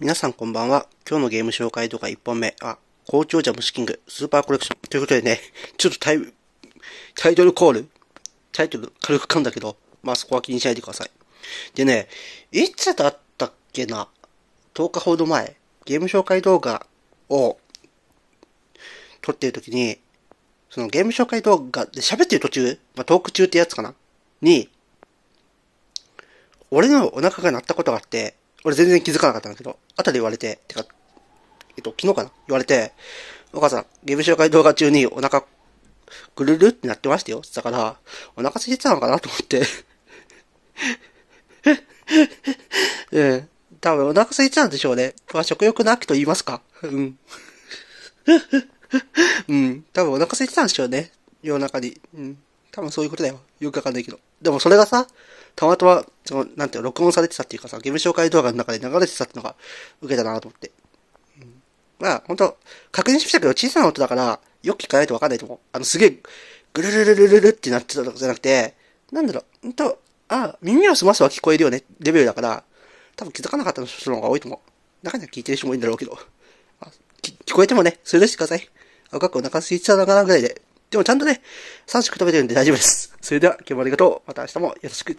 皆さんこんばんは。今日のゲーム紹介動画1本目は、校長者虫キング、スーパーコレクション。ということでね、ちょっとタイタイトルコールタイトル軽く噛んだけど、まあそこは気にしないでください。でね、いつだったっけな ?10 日ほど前、ゲーム紹介動画を撮ってる時に、そのゲーム紹介動画で喋ってる途中、まあトーク中ってやつかなに、俺のお腹が鳴ったことがあって、俺全然気づかなかったんだけど、後で言われて、てか、えっと、昨日かな言われて、お母さん、ゲーム紹介動画中にお腹、ぐるるってなってましたよ。だから、お腹空いてたのかなと思って。うん。多分お腹空いてたんでしょうね。まあ、食欲の秋と言いますか。うん。うん。多分お腹空いてたんでしょうね。世の中に。うん。多分そういうことだよ。よくわかんないけど。でもそれがさ、たまたま、その、なんていうの、録音されてたっていうかさ、ゲーム紹介動画の中で流れてたってのが、受けたなと思って。うん、まあ、ほんと、確認しましたけど、小さな音だから、よく聞かないとわかんないと思う。あの、すげえ、ぐるるるるるるってなってたとかじゃなくて、なんだろう、ほんと、あ、耳を澄ますは聞こえるよね、レベルだから、多分気づかなかった人の方が多いと思う。中には聞いてる人もいいんだろうけど。聞こえてもね、それ出してください。あ、かっお腹空いてたのかなぐらいででもちゃんとね、3食食べてるんで大丈夫です。それでは、今日もありがとう。また明日もよろしく。